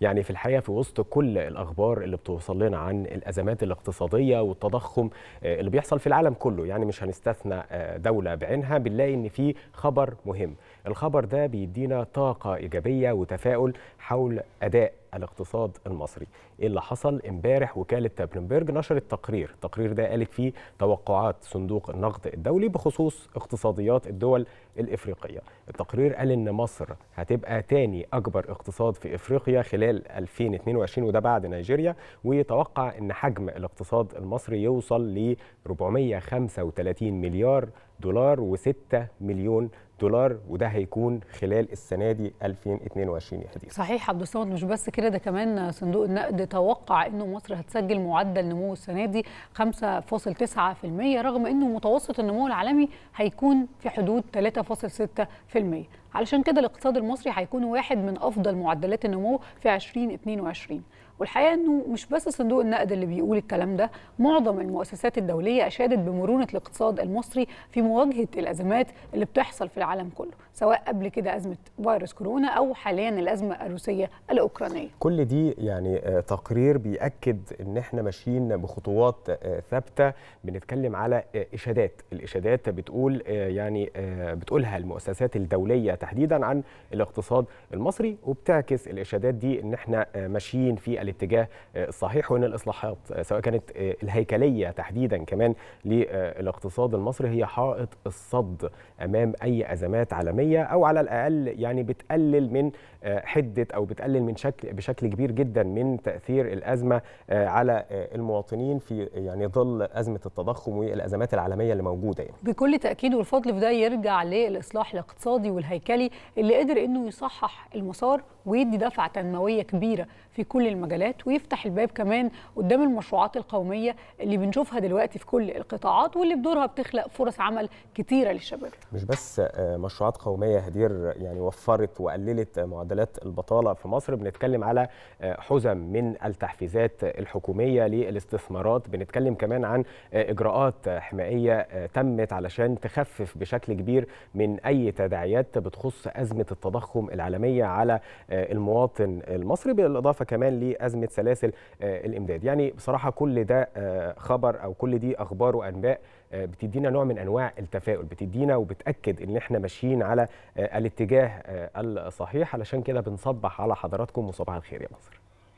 يعني في الحقيقه في وسط كل الاخبار اللي بتوصل لنا عن الازمات الاقتصاديه والتضخم آه، اللي بيحصل في العالم كله يعني مش هنستثنى آه، دوله بعينها بنلاقي ان في خبر مهم الخبر ده بيدينا طاقه ايجابيه وتفاؤل حول اداء الاقتصاد المصري ايه اللي حصل امبارح وكاله تابلنبرج نشرت تقرير التقرير ده قالت فيه توقعات صندوق النقد الدولي بخصوص اقتصاديات الدول الافريقيه التقرير قال ان مصر هتبقى تاني اكبر اقتصاد في افريقيا خلال 2022 وده بعد نيجيريا ويتوقع ان حجم الاقتصاد المصري يوصل ل 435 مليار دولار و6 مليون دولار وده هيكون خلال السنه دي 2022 يا هدير صحيح عبد الصمد مش بس كده ده كمان صندوق النقد توقع انه مصر هتسجل معدل نمو السنه دي 5.9% رغم انه متوسط النمو العالمي هيكون في حدود 3.6% علشان كده الاقتصاد المصري هيكون واحد من افضل معدلات النمو في 2022 والحقيقه انه مش بس صندوق النقد اللي بيقول الكلام ده معظم المؤسسات الدوليه اشادت بمرونه الاقتصاد المصري في مواجهه الازمات اللي بتحصل في العالم كله سواء قبل كده ازمه فيروس كورونا او حاليا الازمه الروسيه الاوكرانيه كل دي يعني آه، تقرير بياكد ان احنا ماشيين بخطوات آه، ثابته بنتكلم على آه، اشادات الاشادات بتقول يعني بتقولها المؤسسات الدوليه تحديدا عن الاقتصاد المصري وبتعكس الإشادات دي أن احنا آه، ماشيين في الاتجاه آه، الصحيح وأن الإصلاحات آه، سواء كانت الهيكلية تحديدا كمان للاقتصاد المصري هي حائط الصد أمام أي أزمات عالمية أو على الأقل يعني بتقلل من حدة أو بتقلل من شكل بشكل كبير جدا من تأثير الأزمة على المواطنين في يعني ظل أزمة التضخم والأزمات العالمية اللي موجودة يعني. بكل تأكيد والفضل في ده يرجع للإصلاح الاقتصادي والهيكلي الهيكلي اللي قدر انه يصحح المسار ويدي دفعه تنمويه كبيره في كل المجالات ويفتح الباب كمان قدام المشروعات القوميه اللي بنشوفها دلوقتي في كل القطاعات واللي بدورها بتخلق فرص عمل كتيره للشباب. مش بس آه، مشروعات قوميه هدير يعني وفرت وقللت معدلات البطاله في مصر بنتكلم على آه، حزم من التحفيزات الحكوميه للاستثمارات بنتكلم كمان عن آه، اجراءات حمائيه تمت علشان تخفف بشكل كبير من اي تداعيات بتخص تخص أزمة التضخم العالمية على آه، المواطن المصري بالإضافة كمان لأزمة سلاسل آه، الإمداد يعني بصراحة كل ده آه، خبر أو كل دي أخبار وأنباء بتدينا نوع من انواع التفاؤل بتدينا وبتاكد ان احنا ماشيين على الاتجاه الصحيح علشان كده بنصبح على حضراتكم وصباح الخير يا مصر